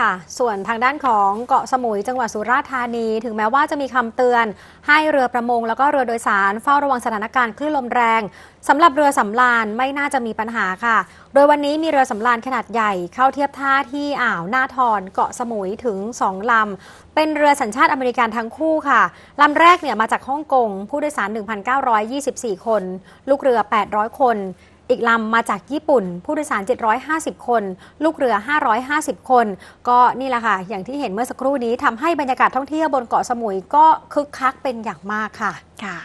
ค่ะส่วนทางด้านของเกาะสมุยจังหวัดสุราษฎร์ธานีถึงแม้ว่าจะมีคำเตือน ให้เรือประมงแล้วก็เรือโดยสารเฝ้าระวังสถานการณ์คลื่นลมแรง สำหรับเรือสำราญไม่น่าจะมีปัญหาค่ะ โดยวันนี้มีเรือสำราญขนาดใหญ่ เข้าเทียบท่าที่อ่าวนาทอนเกาะสมุยถึง 2 ลำ เป็นเรือสัญชาติอเมริกันทั้งคู่ค่ะลำแรกเนี่ยมาจากฮ่องกงผู้โดยสาร1,924คนลูกเรือ800คนอีกลำมาจากญี่ปุ่น ผู้โดยสาร 750 คน ลูกเรือ 550 คน ก็นี่แหละค่ะ อย่างที่เห็นเมื่อสักครู่นี้ทำให้บรรยากาศท่องเที่ยวบนเกาะสมุยก็คึกคักเป็นอย่างมากค่ะค่ะ